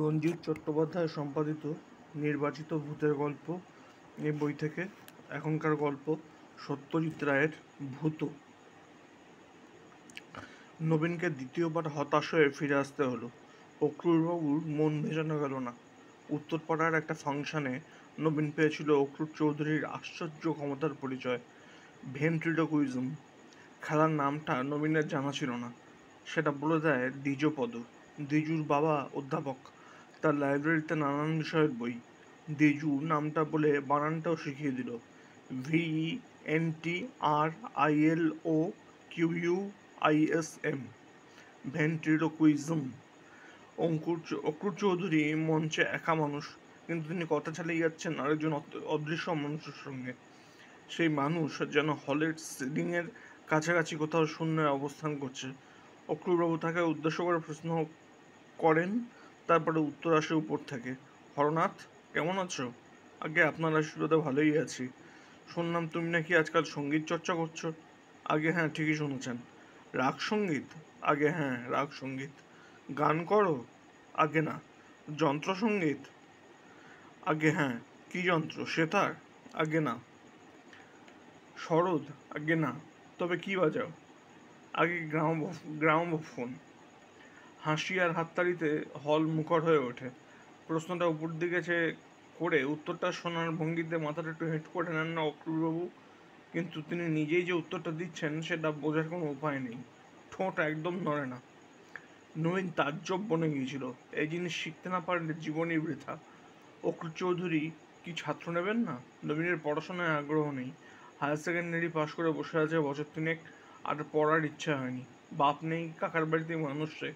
রঞ্জিত চট্টোপাধ্যায় সম্পাদিত নির্বাচিত ভূতের গল্প এই বই থেকে এখনকার গল্প সত্যজিৎ রায়ের ভূত নবীনকে দ্বিতীয়বার হতাশ হয়ে ফিরে আসতে হলো অক্রুরবাবুর মন ভেজানো গেল না উত্তরপাড়ার একটা ফাংশানে নবীন পেয়েছিল অক্রুর চৌধুরীর আশ্চর্য ক্ষমতার পরিচয় ভেন্ট্রিডকুইজম খেলার নামটা নবীনের জানা ছিল না সেটা বলে দেয় দ্বিজপদ দিজুর বাবা অধ্যাপক তার লাইব্রেরিতে নানান বিষয়ের বই দিজু নামটা বলে বানানটাও শিখিয়ে দিল V N T R I L O Q U I S M ventriloquism Ankur Akrur Chowdhury মঞ্চে একা মানুষ কিন্তু তিনি কথা চালিয়ে যাচ্ছেন আরেকজন অদৃশ্য মানুষের সঙ্গে সেই মানুষ যেন হলের সিলিংয়ের কাছাকাছি কোথাও শূন্যের অবস্থান করছে অক্রুরবাবু তাকে উদ্দেশ্য করে প্রশ্ন করেন তারপরে উত্তর আসে উপর থেকে হরনাথ কেমন আছো আগে আপনার আশীর্বাদে ভালোই আছি শুনলাম তুমি নাকি আজকাল সঙ্গীত চর্চা করছো আগে হ্যাঁ ঠিকই শুনেছেন রাগ সঙ্গীত আগে হ্যাঁ রাগ সঙ্গীত গান করো আগে না যন্ত্রসঙ্গীত আগে হ্যাঁ কি যন্ত্র সেতার আগে না শরদ আগে না তবে কি বাজাও আগে গ্রাম গ্রাম ফোন হাসি আর হাততালিতে হল মুখর হয়ে ওঠে প্রশ্নটা উপর দিকে সে করে উত্তরটা শোনার ভঙ্গিতে মাথাটা একটু হেঁট করে নেন না অক্টুরবাবু কিন্তু তিনি নিজেই যে উত্তরটা দিচ্ছেন সেটা বোঝার কোনো উপায় নেই ঠোঁট একদম নড়ে না নবীন তাজ্জব বনে গিয়েছিল এই জিনিস শিখতে না পারলে জীবনই বৃথা অক্রু চৌধুরী কি ছাত্র নেবেন না নবীনের পড়াশোনায় আগ্রহ নেই হায়ার সেকেন্ডারি পাশ করে বসে আছে বছর তিনেক আর পড়ার ইচ্ছা হয়নি বাপ নেই কাকার বাড়িতে মানুষ সে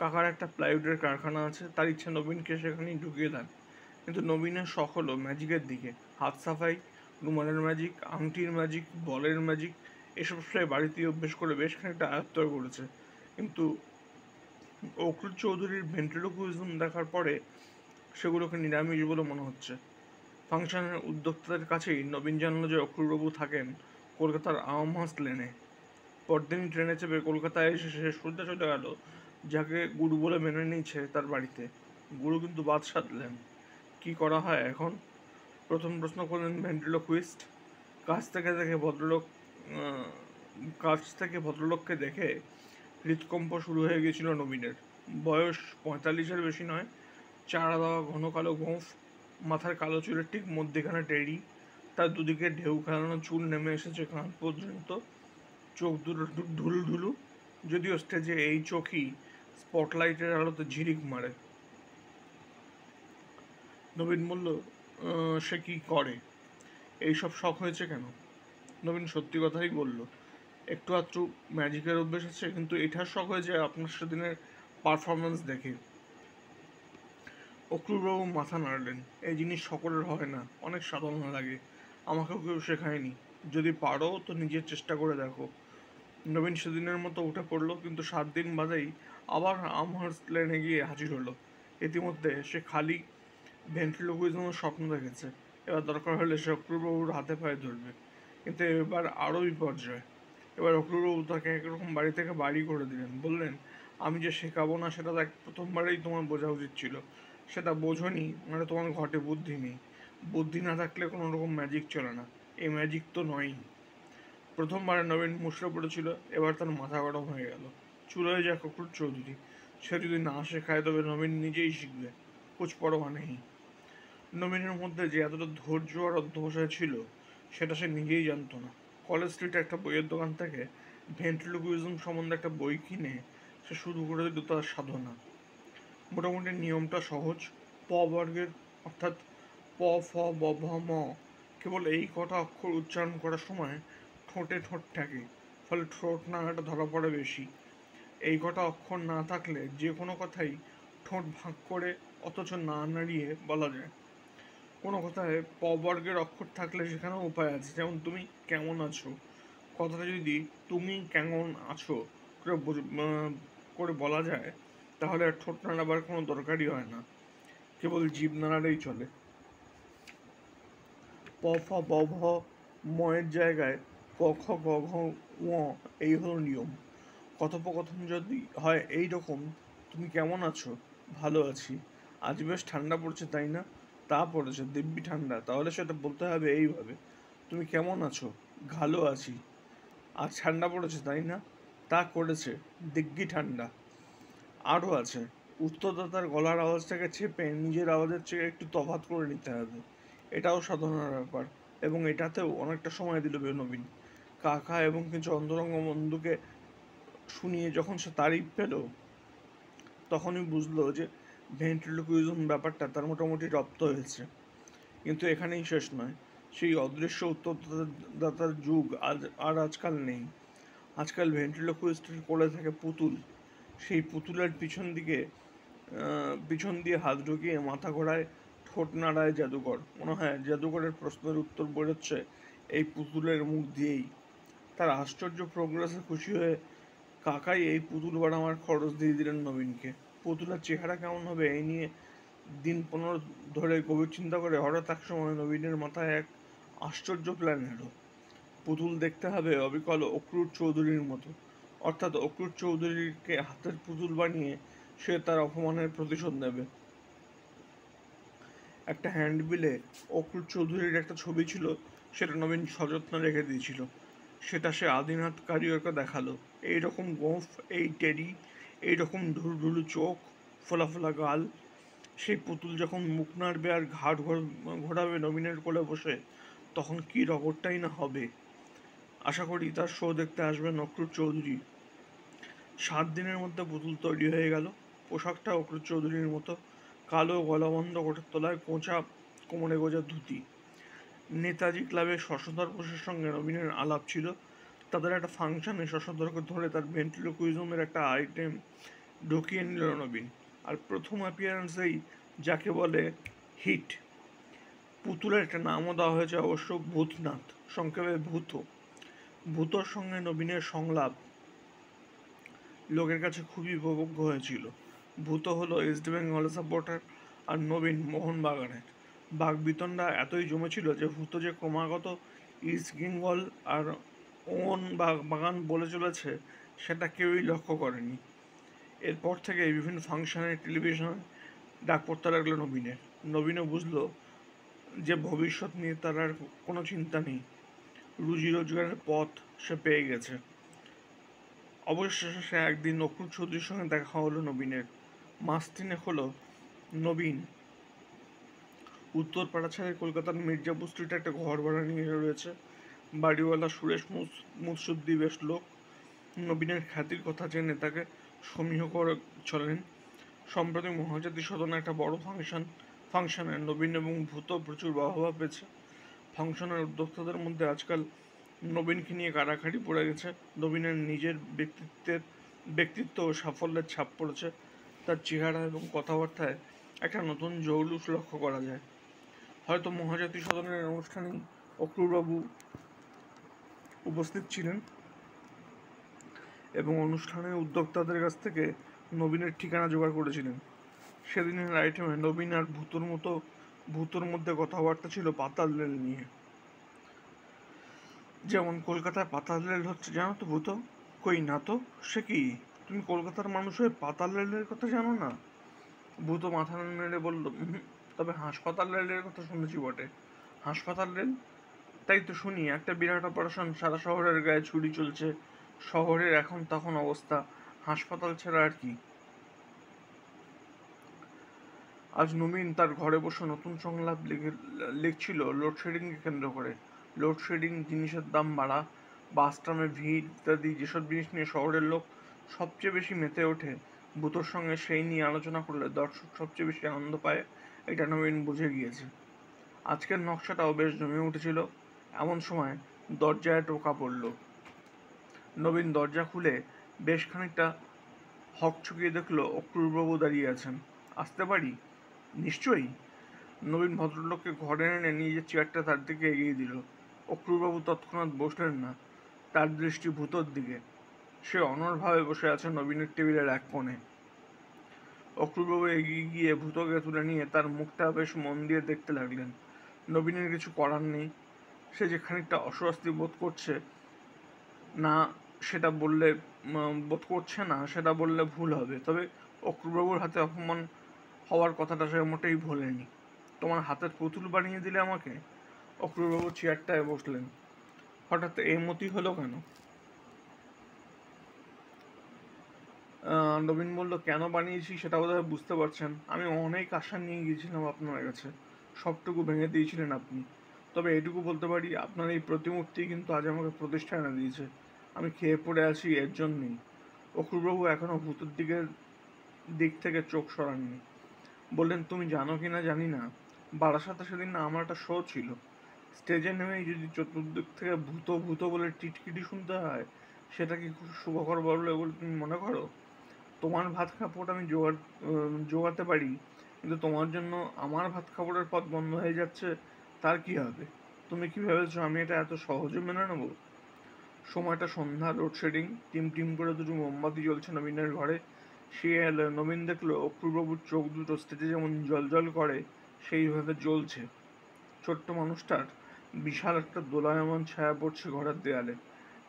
কাকার একটা প্লাইউডের কারখানা আছে তার ইচ্ছা নবীনকে সেখানেই ঢুকিয়ে দেন কিন্তু নবীনের শখ হলো ম্যাজিকের দিকে হাত সাফাই রুমালের ম্যাজিক আংটির ম্যাজিক বলের ম্যাজিক এসব সে বাড়িতে অভ্যেস করে বেশ খানিকটা আয়ত্ত করেছে কিন্তু অকুল চৌধুরীর ভেন্টিলোকুইজম দেখার পরে সেগুলোকে নিরামিষ বলে মনে হচ্ছে ফাংশনের উদ্যোক্তাদের কাছেই নবীন জানলো যে অক্ষুরবাবু থাকেন কলকাতার হাউস লেনে পরদিন ট্রেনে চেপে কলকাতায় এসে সে সোজা চলে গেল যাকে গুরু বলে মেনে নিয়েছে তার বাড়িতে গুরু কিন্তু বাদ সাধলেন কি করা হয় এখন প্রথম প্রশ্ন করলেন কুইস্ট কাছ থেকে দেখে ভদ্রলোক কাছ থেকে ভদ্রলোককে দেখে হৃদকম্প শুরু হয়ে গিয়েছিল নবীনের বয়স পঁয়তাল্লিশের বেশি নয় চারা দেওয়া ঘন কালো গোঁফ মাথার কালো চুলের ঠিক মধ্যেখানে টেরি তার দুদিকে ঢেউ খেলানো চুল নেমে এসেছে কান পর্যন্ত চোখ দুটো ঢুলঢুলু যদিও স্টেজে এই চোখই স্পটলাইটের আলোতে ঝিরিক মারে নবীন বলল সে কি করে এইসব শখ হয়েছে কেন নবীন সত্যি কথাই বলল একটু আত্রু ম্যাজিকের অভ্যেস আছে কিন্তু এটার শখ হয়েছে আপনার সেদিনের পারফরমেন্স দেখে অক্রুরবাবু মাথা নাড়লেন এই জিনিস সকলের হয় না অনেক সাধারণ লাগে আমাকেও কেউ শেখায়নি যদি পারো তো নিজের চেষ্টা করে দেখো নবীন সেদিনের মতো উঠে পড়লো কিন্তু সাত দিন বাদেই আবার আমহার্স লেনে গিয়ে হাজির হলো ইতিমধ্যে সে খালি ভেন্টিলোকুইজমের স্বপ্ন দেখেছে এবার দরকার হলে সে অক্রুরবাবুর হাতে পায়ে ধরবে কিন্তু এবার আরও বিপর্যয় এবার অক্রুরবাবু তাকে একরকম বাড়ি থেকে বাড়ি করে দিলেন বললেন আমি যে শেখাবো না সেটা তাকে প্রথমবারেই তোমার বোঝা উচিত ছিল সেটা বোঝো নি মানে তোমার ঘটে বুদ্ধি নেই বুদ্ধি না থাকলে কোনো রকম ম্যাজিক চলে না এই ম্যাজিক তো নয়ই প্রথমবারে নবীন মুশড়ে পড়েছিল এবার তার মাথা গরম হয়ে গেল চুলোয় যায় ককরোচ চৌধুরী সে যদি না শেখায় তবে নবীন নিজেই শিখবে কোচ পরোয়া নেই নবীনের মধ্যে যে এতটা ধৈর্য আর অধ্যবসায় ছিল সেটা সে নিজেই জানতো না কলেজ স্ট্রিটে একটা বইয়ের দোকান থেকে ভেন্টিলুকুইজম সম্বন্ধে একটা বই কিনে সে শুরু করে দিল তার সাধনা মোটামুটি নিয়মটা সহজ প বর্গের অর্থাৎ প ফ ব ভ ম কেবল এই কটা অক্ষর উচ্চারণ করার সময় ঠোঁটে ঠোঁট থাকে ফলে ঠোঁট একটা ধরা পড়ে বেশি এই কটা অক্ষর না থাকলে যে কোনো কথাই ঠোঁট ভাগ করে অথচ না নাড়িয়ে বলা যায় কোনো কথায় প বর্গের অক্ষর থাকলে সেখানেও উপায় আছে যেমন তুমি কেমন আছো কথাটা যদি তুমি কেমন আছো করে করে বলা যায় তাহলে আর ঠোঁট নাড়াবার কোনো দরকারই হয় না কেবল জীব নাড়ালেই চলে প ফ ব ভ ময়ের জায়গায় ক খ গ ঘ এই হলো নিয়ম কথোপকথন যদি হয় এই রকম তুমি কেমন আছো ভালো আছি আজ বেশ ঠান্ডা পড়ছে তাই না তা পড়েছে দিব্যি ঠান্ডা তাহলে সেটা বলতে হবে এইভাবে তুমি কেমন আছো ভালো আছি আজ ঠান্ডা পড়েছে তাই না তা করেছে দিগ্গি ঠান্ডা আরও আছে উত্তরদাতার গলার আওয়াজটাকে চেপে নিজের আওয়াজের চেয়ে একটু তফাত করে নিতে হবে এটাও সাধারণ ব্যাপার এবং এটাতেও অনেকটা সময় দিল নবীন কাকা এবং কিছু অন্তরঙ্গ বন্ধুকে শুনিয়ে যখন সে তারিফ পেল তখনই বুঝলো যে ভেন্টিলোকুইজম ব্যাপারটা তার মোটামুটি রপ্ত হয়েছে কিন্তু এখানেই শেষ নয় সেই অদৃশ্য উত্তরদাতার যুগ আজ আর আজকাল নেই আজকাল ভেন্ট্রিলোকুইস্টের কোলে থাকে পুতুল সেই পুতুলের পিছন দিকে পিছন দিয়ে হাত ঢুকিয়ে মাথা ঘোড়ায় ঠোঁট নাড়ায় জাদুঘর মনে হয় জাদুঘরের প্রশ্নের উত্তর বেরোচ্ছে এই পুতুলের মুখ দিয়েই তার আশ্চর্য প্রোগ্রেসে খুশি হয়ে কাকাই এই পুতুল বানাবার খরচ দিয়ে দিলেন নবীনকে পুতুলের চেহারা কেমন হবে এই নিয়ে দিন পনেরো ধরে গভীর চিন্তা করে হঠাৎ এক সময় নবীনের মাথায় এক আশ্চর্য প্ল্যান এলো পুতুল দেখতে হবে অবিকল অক্রুর চৌধুরীর মতো অর্থাৎ অক্রুর চৌধুরীকে হাতের পুতুল বানিয়ে সে তার অপমানের প্রতিশোধ নেবে একটা হ্যান্ডবিলে অক্রুর চৌধুরীর একটা ছবি ছিল সেটা নবীন সযত্নে রেখে দিয়েছিল সেটা সে আদিনাথ কারিগরকে দেখালো এইরকম গোঁফ এই টেরি এইরকম ঢুলঢুলু চোখ ফোলা ফোলা গাল সেই পুতুল যখন মুখ নাড়বে আর ঘাট ঘোরাবে নমিনেট করে বসে তখন কি রকমটাই না হবে আশা করি তার শো দেখতে আসবেন অক্রুর চৌধুরী সাত দিনের মধ্যে পুতুল তৈরি হয়ে গেল পোশাকটা অক্রুর চৌধুরীর মতো কালো গলাবন্ধ কোটার তলায় কোঁচা কোমরে গোজা ধুতি নেতাজি ক্লাবে সশস্ত্র ঘোষের সঙ্গে রবীন্দ্রের আলাপ ছিল তাদের একটা ফাংশানে শশধরকে ধরে তার ভেন্টিলোকুইজমের একটা আইটেম ঢুকিয়ে নিল নবীন আর প্রথম অ্যাপিয়ারেন্সেই যাকে বলে হিট পুতুলের একটা নামও দেওয়া হয়েছে অবশ্য ভূতনাথ সংক্ষেপে ভূত ভূতর সঙ্গে নবীনের সংলাপ লোকের কাছে খুবই উপভোগ্য হয়েছিল ভূত হলো ইস্ট বেঙ্গল সাপোর্টার আর নবীন মোহনবাগানের বাঘবিতণ্ডা এতই জমেছিল যে হুতো যে ক্রমাগত ইস্ট বেঙ্গল আর ওন বা বাগান বলে চলেছে সেটা কেউই লক্ষ্য করেনি এরপর থেকে বিভিন্ন ফাংশনে টেলিভিশনে ডাক পড়তে লাগলো নবীনের নবীনও বুঝলো যে ভবিষ্যৎ নিয়ে তার আর কোনো চিন্তা নেই রুজি রোজগারের পথ সে পেয়ে গেছে অবশেষে একদিন নকুল চৌধুরীর সঙ্গে দেখা হলো নবীনের মাস তিনে হলো নবীন উত্তর পাড়াছাড়ের কলকাতার মির্জাপুর স্ট্রিটে একটা ঘর ভাড়া নিয়ে রয়েছে বাড়িওয়ালা সুরেশ মুসুদ্দি বেশ লোক নবীনের খ্যাতির কথা জেনে তাকে সমীহ করে চলেন সম্প্রতি মহাজাতি সদনে একটা বড় ফাংশন ফাংশনে নবীন এবং ভূত প্রচুর বাহবা পেয়েছে ফাংশনের উদ্যোক্তাদের মধ্যে আজকাল নবীনকে নিয়ে কাড়াকাড়ি পড়ে গেছে নবীনের নিজের ব্যক্তিত্বের ব্যক্তিত্ব ও সাফল্যের ছাপ পড়েছে তার চেহারা এবং কথাবার্তায় একটা নতুন জৌলুস লক্ষ্য করা যায় হয়তো মহাজাতি সদনের অনুষ্ঠানে অক্রুরবাবু উপস্থিত ছিলেন এবং অনুষ্ঠানে উদ্যোক্তাদের কাছ থেকে নবীনের ঠিকানা জোগাড় করেছিলেন সেদিনের আইটেমে নবীন আর ভূতর মতো ভূতর মধ্যে কথাবার্তা ছিল পাতাল রেল নিয়ে যেমন কলকাতায় পাতাল রেল হচ্ছে জানো তো ভূত কই না তো সে কি তুমি কলকাতার মানুষ হয়ে পাতাল রেলের কথা জানো না ভূত মাথা নেড়ে বলল তবে হাসপাতাল রেলের কথা শুনেছি বটে হাসপাতাল রেল তাই তো শুনি একটা বিরাট অপারেশন সারা শহরের গায়ে ছুরি চলছে শহরের এখন তখন অবস্থা হাসপাতাল ছাড়া আর কি আজ নবীন তার ঘরে বসে নতুন সংলাপ লিখছিল লোডশেডিংকে কেন্দ্র করে লোডশেডিং জিনিসের দাম বাড়া বাস ট্রামে ভিড় ইত্যাদি যেসব জিনিস নিয়ে শহরের লোক সবচেয়ে বেশি মেতে ওঠে ভূতোর সঙ্গে সেই নিয়ে আলোচনা করলে দর্শক সবচেয়ে বেশি আনন্দ পায় এটা নবীন বুঝে গিয়েছে আজকের নকশাটাও বেশ জমে উঠেছিল এমন সময় দরজায় টোকা পড়ল নবীন দরজা খুলে বেশ খানিকটা হক ছুকিয়ে দেখলো অক্রুরবাবু দাঁড়িয়ে আছেন আসতে পারি নিশ্চয়ই নবীন ভদ্রলোককে ঘরে এনে নিজের চেয়ারটা তার দিকে এগিয়ে দিল অক্রুরবাবু তৎক্ষণাৎ বসলেন না তার দৃষ্টি ভূতর দিকে সে অনড়ভাবে বসে আছে নবীনের টেবিলের এক কোণে অক্রুরবাবু এগিয়ে গিয়ে ভূতকে তুলে নিয়ে তার মুখটা বেশ মন দিয়ে দেখতে লাগলেন নবীনের কিছু করার নেই সে যে খানিকটা অস্বস্তি বোধ করছে না সেটা বললে বোধ করছে না সেটা বললে ভুল হবে তবে অক্রুরবাবুর হাতে অপমান হওয়ার কথাটা সে মোটেই ভোলেনি তোমার হাতের পুতুল বানিয়ে দিলে আমাকে অক্রুরবাবু চেয়ারটায় বসলেন হঠাৎ এই হলো কেন নবীন বলল কেন বানিয়েছি সেটা বোধহয় বুঝতে পারছেন আমি অনেক আশা নিয়ে গিয়েছিলাম আপনার কাছে সবটুকু ভেঙে দিয়েছিলেন আপনি তবে এটুকু বলতে পারি আপনার এই প্রতিমূর্তি কিন্তু আজ আমাকে প্রতিষ্ঠা এনে দিয়েছে আমি খেয়ে পড়ে আছি এর জন্যই অক্ষুরবাবু এখনও ভূতের দিকে দিক থেকে চোখ সরাননি বললেন তুমি জানো কি না জানি না বারাসাতে সেদিন না আমার একটা শো ছিল স্টেজে নেমে যদি চতুর্দিক থেকে ভূত ভূত বলে টিটকিটি শুনতে হয় সেটা কি খুব শুভকর বলে বলে তুমি মনে করো তোমার মানে ভাত খাপড় আমি জোগাড় জোগাতে পারি কিন্তু তোমার জন্য আমার ভাত খাপড়ের পথ বন্ধ হয়ে যাচ্ছে তার কি হবে তুমি কি ভেবেছো আমি এটা এত সহজে মেনে নেবো সময়টা সন্ধ্যা লোডশেডিং টিম টিম করে দুটো মোমবাতি জ্বলছে নবীনের ঘরে সে এলো নবীন দেখলো অপূর্ববুর চোখ দুটো স্টেজে যেমন জলজল করে সেইভাবে জ্বলছে ছোট্ট মানুষটার বিশাল একটা দোলায়মান ছায়া পড়ছে ঘরের দেয়ালে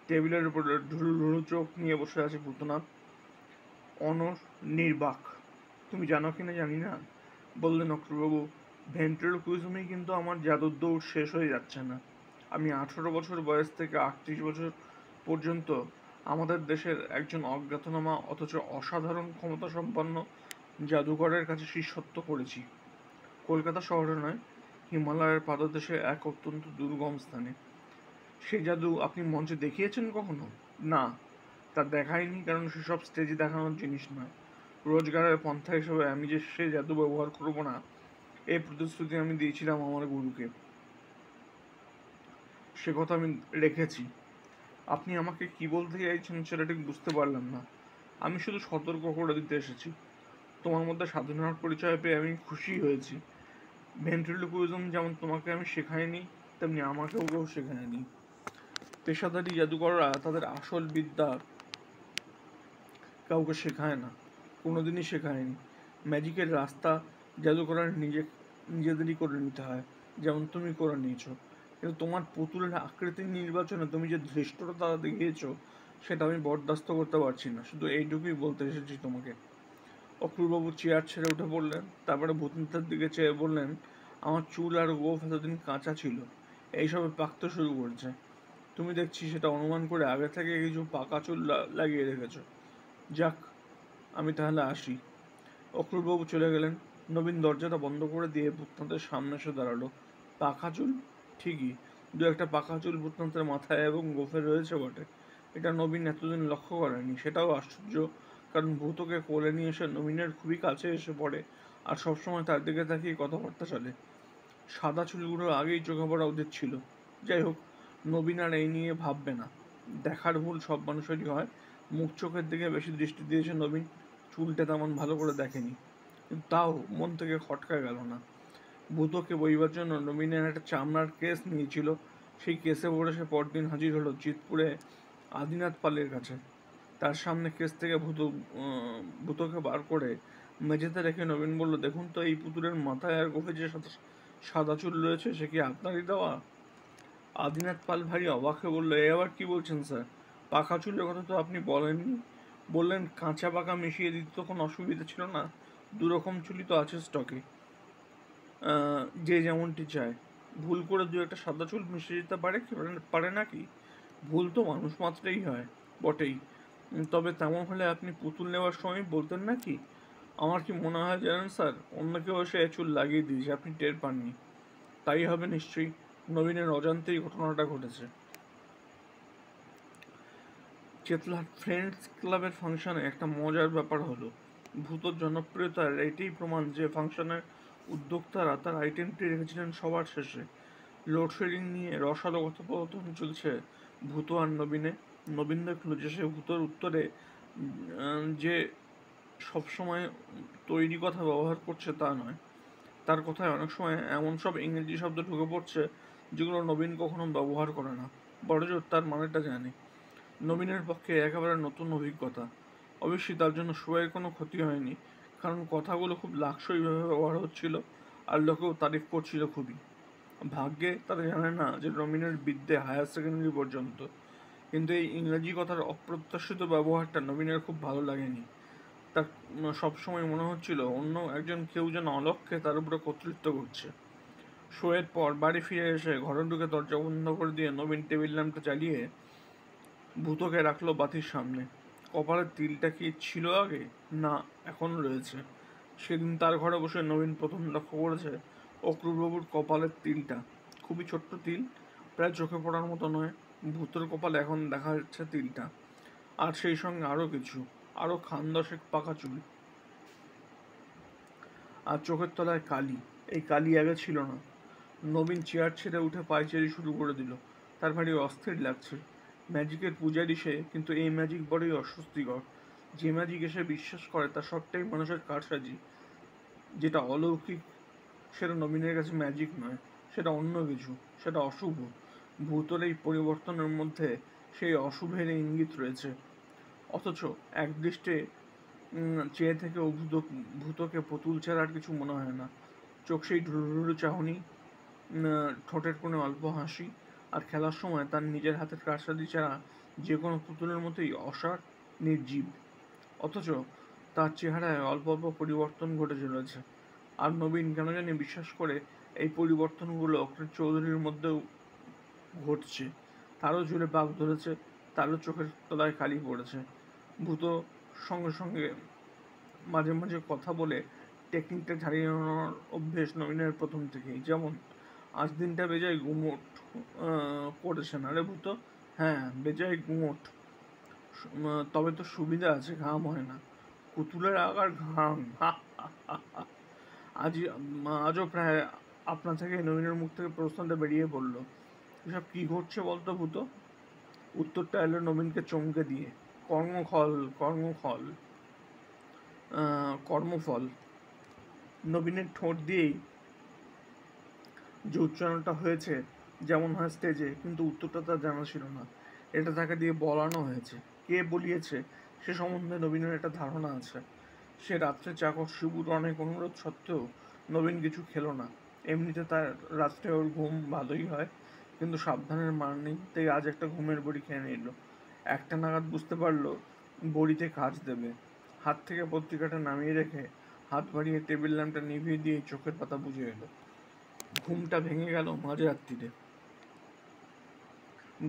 টেবিলের উপরে ঢুলু ঢুলু চোখ নিয়ে বসে আছে ভূতনাথ অনির্বাক তুমি জানো কি না জানি না বললেন ডক্টরবাবু ভেন্ট্রেলোকুইজমে কিন্তু আমার জাদুর দৌড় শেষ হয়ে যাচ্ছে না আমি আঠেরো বছর বয়স থেকে আটত্রিশ বছর পর্যন্ত আমাদের দেশের একজন অজ্ঞাতনামা অথচ অসাধারণ ক্ষমতা সম্পন্ন জাদুঘরের কাছে শিষ্যত্ব করেছি কলকাতা শহরে নয় হিমালয়ের পাদদেশে এক অত্যন্ত দুর্গম স্থানে সে জাদু আপনি মঞ্চে দেখিয়েছেন কখনো না তা দেখায়নি কারণ সেসব স্টেজে দেখানোর জিনিস নয় রোজগারের পন্থা হিসেবে আমি যে সে জাদু ব্যবহার করব না এই প্রতিশ্রুতি আমি দিয়েছিলাম আমার গুরুকে সে কথা আমি রেখেছি আপনি আমাকে কি বলতে চাইছেন সেটা ঠিক বুঝতে পারলাম না আমি শুধু সতর্ক করে দিতে এসেছি তোমার মধ্যে সাধনার পরিচয় পেয়ে আমি খুশি হয়েছি ভেন্টিলুকুইজম যেমন তোমাকে আমি শেখাইনি তেমনি আমাকেও কেউ শেখায়নি পেশাদারি জাদুকররা তাদের আসল বিদ্যা কাউকে শেখায় না কোনো দিনই শেখায়নি ম্যাজিকের রাস্তা জাদুকররা নিজে নিজেদেরই করে নিতে হয় যেমন তুমি করে নিয়েছো কিন্তু তোমার পুতুলের আকৃতির নির্বাচনে তুমি যে ধৃষ্টতা দেখিয়েছো সেটা আমি বরদাস্ত করতে পারছি না শুধু এইটুকুই বলতে এসেছি তোমাকে অক্রুরবাবু চেয়ার ছেড়ে উঠে পড়লেন তারপরে ভূতনাথের দিকে চেয়ে বললেন আমার চুল আর গোফ এতদিন কাঁচা ছিল এইসবে পাকতে শুরু করছে তুমি দেখছি সেটা অনুমান করে আগে থেকে কিছু পাকা চুল লাগিয়ে রেখেছো যাক আমি তাহলে আসি অক্রুরবাবু চলে গেলেন নবীন দরজাটা বন্ধ করে দিয়ে ভূতনাথের সামনে এসে দাঁড়ালো পাখা চুল ঠিকই দু একটা পাখা চুল ভূতনাথের মাথায় এবং গোফে রয়েছে বটে এটা নবীন এতদিন লক্ষ্য করেনি সেটাও আশ্চর্য কারণ ভূতকে কোলে নিয়ে এসে নবীনের খুবই কাছে এসে পড়ে আর সবসময় তার দিকে তাকিয়ে কথাবার্তা চলে সাদা চুলগুলো আগেই চোখে পড়া উচিত ছিল যাই হোক নবীন আর এই নিয়ে ভাববে না দেখার ভুল সব মানুষেরই হয় মুখ চোখের দিকে বেশি দৃষ্টি দিয়েছে নবীন চুলটা তেমন ভালো করে দেখেনি তাও মন থেকে খটকা গেল না ভূতকে বইবার জন্য নবীনের একটা চামড়ার কেস নিয়েছিল সেই কেসে পড়ে সে পরদিন হাজির হলো চিতপুরে আদিনাথ পালের কাছে তার সামনে কেস থেকে ভূত ভূতকে বার করে মেঝেতে রেখে নবীন বলল দেখুন তো এই পুতুলের মাথায় আর গোফে যে সাদা চুল রয়েছে সে কি আপনারই দেওয়া আদিনাথ পাল ভারী অবাক হয়ে বললো এ আবার কি বলছেন স্যার পাকা চুলের কথা তো আপনি বলেননি বললেন কাঁচা পাখা মিশিয়ে দিতে তখন কোনো অসুবিধা ছিল না দুরকম চুলি তো আছে স্টকে যে যেমনটি চায় ভুল করে দু একটা সাদা চুল মিশিয়ে দিতে পারে কি পারে নাকি ভুল তো মানুষ মাত্রেই হয় বটেই তবে তেমন হলে আপনি পুতুল নেওয়ার সময় বলতেন নাকি আমার কি মনে হয় জানেন স্যার অন্য কেউ এসে চুল লাগিয়ে দিয়েছে আপনি টের পাননি তাই হবে নিশ্চয়ই নবীনের অজান্তেই ঘটনাটা ঘটেছে চেতলার ফ্রেন্ডস ক্লাবের ফাংশনে একটা মজার ব্যাপার হলো ভূতর জনপ্রিয়তার এটি প্রমাণ যে ফাংশনের উদ্যোক্তারা তার আইটেমটি রেখেছিলেন সবার শেষে লোডশেডিং নিয়ে রসালো কথোপকথন চলছে ভূত আর নবীনে নবীন দেখলো যে সে ভূতর উত্তরে যে সবসময় তৈরি কথা ব্যবহার করছে তা নয় তার কথায় অনেক সময় এমন সব ইংরেজি শব্দ ঢুকে পড়ছে যেগুলো নবীন কখনো ব্যবহার করে না বড়জোর তার মানেটা জানে নবীনের পক্ষে একেবারে নতুন অভিজ্ঞতা অবশ্যই তার জন্য শোয়ের কোনো ক্ষতি হয়নি কারণ কথাগুলো খুব লাক্সইভাবে ব্যবহার হচ্ছিল আর লোকেও তারিফ করছিল খুবই ভাগ্যে তারা জানে না যে নবীনের বিদ্যে হায়ার সেকেন্ডারি পর্যন্ত কিন্তু এই ইংরাজি কথার অপ্রত্যাশিত ব্যবহারটা নবীনের খুব ভালো লাগেনি তার সবসময় মনে হচ্ছিল অন্য একজন কেউ যেন অলক্ষে তার উপরে কর্তৃত্ব করছে শোয়ের পর বাড়ি ফিরে এসে ঘরে ঢুকে দরজা বন্ধ করে দিয়ে নবীন টেবিল ল্যাম্পটা চালিয়ে ভূতকে রাখলো বাতির সামনে কপালের তিলটা কি ছিল আগে না এখন রয়েছে সেদিন তার ঘরে বসে নবীন প্রথম লক্ষ্য করেছে অক্রুরবাবুর কপালের তিলটা খুবই ছোট্ট তিল প্রায় চোখে পড়ার মতো নয় ভূতের কপালে এখন দেখা যাচ্ছে তিলটা আর সেই সঙ্গে আরও কিছু আরও খান দশেক পাকা চুল আর চোখের তলায় কালি এই কালি আগে ছিল না নবীন চেয়ার ছেড়ে উঠে পায়চারি শুরু করে দিল তার ভারী অস্থির লাগছে ম্যাজিকের পূজারি সে কিন্তু এই ম্যাজিক বড়ই অস্বস্তিকর যে ম্যাজিক এসে বিশ্বাস করে তা সবটাই মানুষের কারসাজি যেটা অলৌকিক সেটা নবীনের কাছে ম্যাজিক নয় সেটা অন্য কিছু সেটা অশুভ ভূতল এই পরিবর্তনের মধ্যে সেই অশুভের ইঙ্গিত রয়েছে অথচ একদৃষ্টে চেয়ে থেকে ভূত ভূতকে পুতুল ছাড়া আর কিছু মনে হয় না চোখ সেই ঢুলুঢুলু চাহনি ঠোঁটের কোনো অল্প হাসি আর খেলার সময় তার নিজের হাতের কারসাদি ছাড়া যে কোনো পুতুলের মতোই অসার নির্জীব অথচ তার চেহারায় অল্প অল্প পরিবর্তন ঘটে চলেছে আর নবীন কেন জানি বিশ্বাস করে এই পরিবর্তনগুলো চৌধুরীর মধ্যেও ঘটছে তারও জুড়ে বাঘ ধরেছে তারও চোখের তলায় খালি পড়েছে ভূত সঙ্গে সঙ্গে মাঝে মাঝে কথা বলে টেকনিকটা ছাড়িয়ে নেওয়ার অভ্যেস নবীনের প্রথম থেকেই যেমন আজ দিনটা বেজায় গুমোট করেছেন আরে ভূত হ্যাঁ বেজায় গোঁট তবে তো সুবিধা আছে ঘাম হয় না পুতুলের আকার ঘাম আজই আজও প্রায় আপনা থেকে নবীনের মুখ থেকে প্রশ্নটা বেরিয়ে পড়ল এসব কী ঘটছে বলতো ভূত উত্তরটা এলো নবীনকে চমকে দিয়ে কর্মফল কর্মফল কর্মফল নবীনের ঠোঁট দিয়েই যে উচ্চারণটা হয়েছে যেমন হয় স্টেজে কিন্তু উত্তরটা তার জানা ছিল না এটা তাকে দিয়ে বলানো হয়েছে কে বলিয়েছে সে সম্বন্ধে নবীনের একটা ধারণা আছে সে রাত্রে চাকর শিবুর অনেক অনুরোধ সত্ত্বেও নবীন কিছু খেলো না এমনিতে তার রাত্রে ওর ঘুম ভালোই হয় কিন্তু সাবধানের মান নেই তাই আজ একটা ঘুমের বড়ি খেয়ে নিল একটা নাগাদ বুঝতে পারলো বড়িতে কাজ দেবে হাত থেকে পত্রিকাটা নামিয়ে রেখে হাত বাড়িয়ে টেবিল ল্যাম্পটা নিভিয়ে দিয়ে চোখের পাতা বুঝে এলো ঘুমটা ভেঙে গেল রাত্রিতে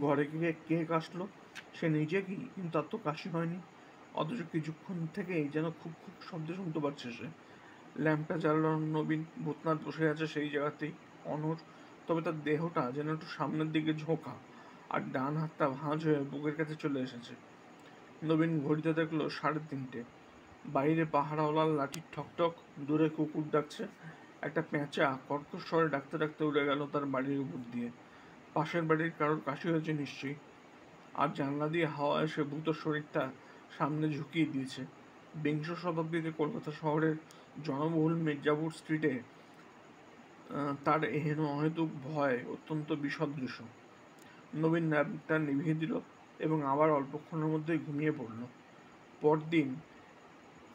ঘরে গিয়ে কেক আসলো সে নিজে কি কিন্তু তার তো কাশি হয়নি অথচ কিছুক্ষণ থেকেই যেন খুব খুব শব্দ শুনতে পাচ্ছে সে ল্যাম্পটা জ্বালানো নবীন ভূতনাথ বসে আছে সেই জায়গাতেই অনর তবে তার দেহটা যেন একটু সামনের দিকে ঝোঁকা আর ডান হাতটা ভাঁজ হয়ে বুকের কাছে চলে এসেছে নবীন ঘড়িতে দেখলো সাড়ে তিনটে বাইরে পাহারাওয়ালার লাঠির ঠকঠক দূরে কুকুর ডাকছে একটা পেঁচা কর্কশ স্বরে ডাকতে ডাকতে উড়ে গেল তার বাড়ির উপর দিয়ে পাশের বাড়ির কারোর কাশি হয়েছে নিশ্চয়ই আর জানলা দিয়ে হাওয়া এসে ভূত শরীরটা সামনে ঝুঁকিয়ে দিয়েছে বিংশ শতাব্দীতে কলকাতা শহরের জনবহুল মির্জাপুর স্ট্রিটে তার হেন অহেতুক ভয় অত্যন্ত বিসদৃশ নবীন ন্যাবটা নিভিয়ে দিল এবং আবার অল্পক্ষণের মধ্যেই ঘুমিয়ে পড়ল পরদিন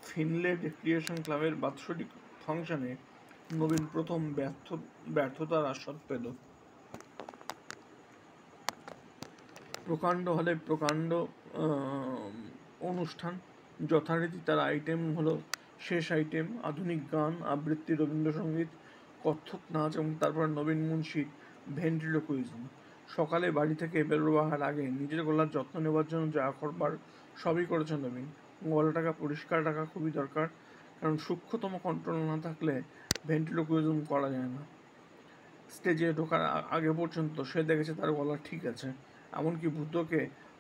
ফিনলে রেক্রিয়েশন ক্লাবের বাৎসরিক ফাংশনে নবীন প্রথম ব্যর্থ ব্যর্থতার আস্বাদ পেল প্রকাণ্ড হলে প্রকাণ্ড অনুষ্ঠান যথারীতি তার আইটেম হলো শেষ আইটেম আধুনিক গান আবৃত্তি রবীন্দ্রসঙ্গীত কত্থক নাচ এবং তারপর নবীন মুন্সির ভেন্টিলোকুইজম সকালে বাড়ি থেকে বেরোবার আগে নিজের গলার যত্ন নেওয়ার জন্য যা করবার সবই করেছেন নবীন গলাটাকে পরিষ্কার রাখা খুবই দরকার কারণ সূক্ষ্মতম কন্ট্রোল না থাকলে ভেন্টিলোকুইজম করা যায় না স্টেজে ঢোকার আগে পর্যন্ত সে দেখেছে তার গলা ঠিক আছে এমনকি বুদ্ধকে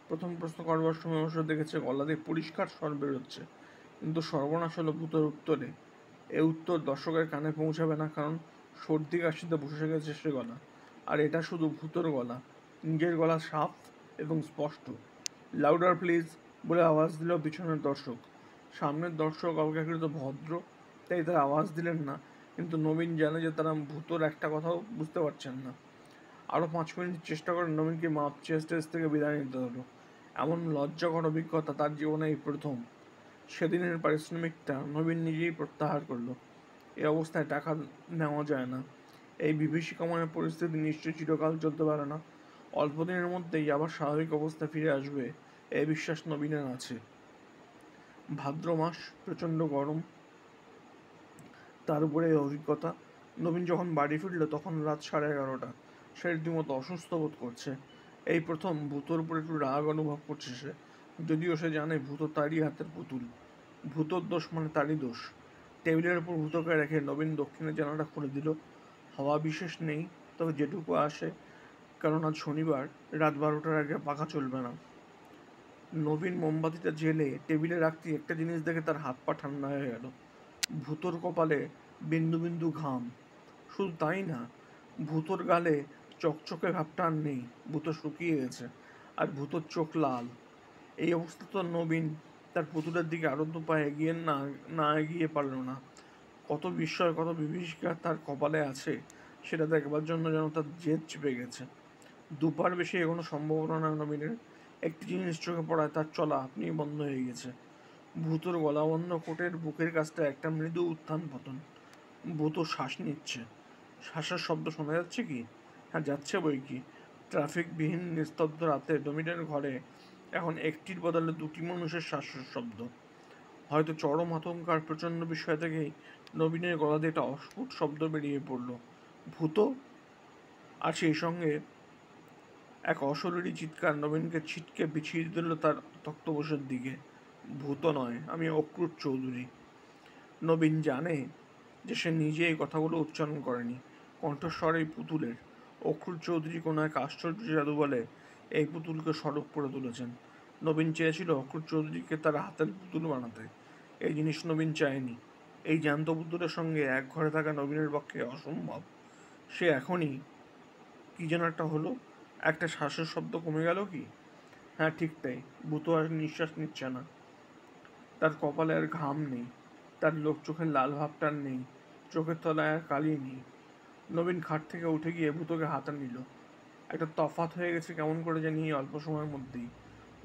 প্রথম প্রশ্ন করবার সময় অবশ্য দেখেছে গলা দিয়ে পরিষ্কার স্বর বেরোচ্ছে কিন্তু সর্বনাশ হলো ভূতের উত্তরে এ উত্তর দর্শকের কানে পৌঁছাবে না কারণ সর্দি কাশিতে বসে গেছে সে গলা আর এটা শুধু ভূতের গলা নিজের গলা সাফ এবং স্পষ্ট লাউডার প্লিজ বলে আওয়াজ দিল পিছনের দর্শক সামনের দর্শক অপেক্ষাকৃত ভদ্র তাই তারা আওয়াজ দিলেন না কিন্তু নবীন জানে যে তারা ভূতর একটা কথাও বুঝতে পারছেন না আরও পাঁচ মিনিট চেষ্টা করে নবীনকে মাপ চেস থেকে বিদায় নিতে হলো এমন লজ্জাকর অভিজ্ঞতা তার জীবনে এই প্রথম সেদিনের পারিশ্রমিকটা নবীন নিজেই প্রত্যাহার করলো এই অবস্থায় টাকা নেওয়া যায় না এই বিভীষিকাময় পরিস্থিতি নিশ্চয়ই চিরকাল চলতে পারে না অল্প দিনের মধ্যেই আবার স্বাভাবিক অবস্থা ফিরে আসবে এই বিশ্বাস নবীনের আছে ভাদ্র মাস প্রচণ্ড গরম তার উপরে এই অভিজ্ঞতা নবীন যখন বাড়ি ফিরল তখন রাত সাড়ে এগারোটা সে রীতিমতো অসুস্থ বোধ করছে এই প্রথম ভূতর উপর একটু রাগ অনুভব করছে সে যদিও সে জানে ভূত তারই হাতের পুতুল ভূতর দোষ মানে তারই দোষ টেবিলের উপর ভূতকে রেখে নবীন দক্ষিণের জানাটা খুলে দিল হাওয়া বিশেষ নেই তবে যেটুকু আসে কারণ আজ শনিবার রাত বারোটার আগে পাখা চলবে না নবীন মোমবাতিটা জেলে টেবিলে রাখতে একটা জিনিস দেখে তার হাত পা ঠান্ডা হয়ে গেল ভূতর কপালে বিন্দু বিন্দু ঘাম শুধু তাই না ভূতর গালে চকচকে ভাবটা আর নেই ভূত শুকিয়ে গেছে আর ভূতোর চোখ লাল এই অবস্থা তো নবীন তার পুতুলের দিকে আরো পায়ে এগিয়ে না না এগিয়ে পারল না কত বিস্ময় কত বিভীষিকা তার কপালে আছে সেটা দেখবার জন্য যেন তার জেদ চেপে গেছে দুপার বেশি এগোনো সম্ভাবনা না নবীনের একটি জিনিস চোখে পড়ায় তার চলা আপনি বন্ধ হয়ে গেছে ভূতর বন্ধ কোটের বুকের কাছটা একটা মৃদু উত্থান পতন ভূত শ্বাস নিচ্ছে শ্বাসের শব্দ শোনা যাচ্ছে কি হ্যাঁ যাচ্ছে বই কি ট্রাফিকবিহীন নিস্তব্ধ রাতে ডমিনের ঘরে এখন একটির বদলে দুটি মানুষের শ্বাসের শব্দ হয়তো চরম আতঙ্কার প্রচণ্ড বিষয় থেকেই নবীনের গলা দিয়ে একটা অস্ফুট শব্দ বেরিয়ে পড়ল ভূত আর সেই সঙ্গে এক অশরীরী চিৎকার নবীনকে ছিটকে বিছিয়ে দিল তার তক্তপোষের দিকে ভূত নয় আমি অক্রুট চৌধুরী নবীন জানে যে সে নিজে এই কথাগুলো উচ্চারণ করেনি কণ্ঠস্বর এই পুতুলের অক্ষুল চৌধুরী কোনো এক আশ্চর্য বলে এই পুতুলকে সড়ক করে তুলেছেন নবীন চেয়েছিল অক্ষুর চৌধুরীকে তার হাতের পুতুল বানাতে এই জিনিস নবীন চায়নি এই জ্যান্ত পুতুলের সঙ্গে এক ঘরে থাকা নবীনের পক্ষে অসম্ভব সে এখনই কী যেন একটা হলো একটা শ্বাসের শব্দ কমে গেল কি হ্যাঁ ঠিক তাই বুতো আর নিঃশ্বাস নিচ্ছে না তার কপালে আর ঘাম নেই তার লোক চোখের লাল ভাবটার নেই চোখের তলায় আর কালি নেই নবীন খাট থেকে উঠে গিয়ে ভূতকে হাতা নিল একটা তফাত হয়ে গেছে কেমন করে জানি অল্প সময়ের মধ্যেই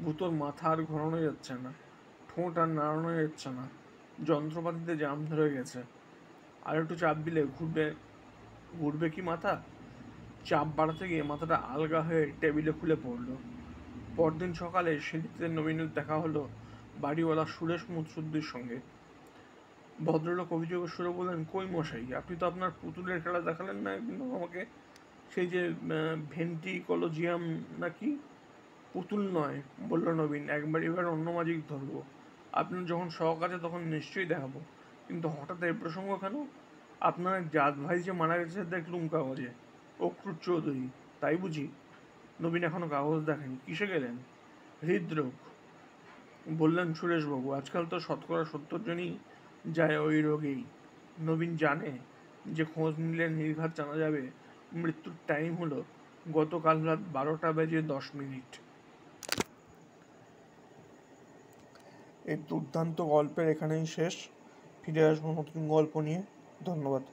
ভূতর মাথা আর ঘোরানো যাচ্ছে না ঠোঁট আর নাড়ানো যাচ্ছে না যন্ত্রপাতিতে জাম ধরে গেছে আর একটু চাপ দিলে ঘুরবে ঘুরবে কি মাথা চাপ বাড়াতে গিয়ে মাথাটা আলগা হয়ে টেবিলে খুলে পড়ল পরদিন সকালে সিঁড়িতে নবীনের দেখা হলো বাড়িওয়ালা সুরেশ মুৎসুদ্দির সঙ্গে ভদ্রলোক অভিযোগ সুরে বললেন কই মশাই আপনি তো আপনার পুতুলের খেলা দেখালেন না কিন্তু আমাকে সেই যে ভেন্টিকোলজিয়াম নাকি পুতুল নয় বলল নবীন একবার এবার অন্য মাজিক ধরবো আপনার যখন শখ আছে তখন নিশ্চয়ই দেখাবো কিন্তু হঠাৎ এই প্রসঙ্গ কেন আপনার জাত ভাই যে মারা গেছে দেখ লুম কাগজে অক্রুট চৌধুরী তাই বুঝি নবীন এখনও কাগজ দেখেনি কিসে গেলেন হৃদরোগ বললেন সুরেশবাবু আজকাল তো শতকরা সত্তর জনই যায় ওই রোগেই নবীন জানে যে খোঁজ নিলে নির্ঘাত জানা যাবে মৃত্যুর টাইম হলো গতকাল রাত বারোটা বেজে দশ মিনিট এই দুর্দান্ত গল্পের এখানেই শেষ ফিরে আসবো নতুন গল্প নিয়ে ধন্যবাদ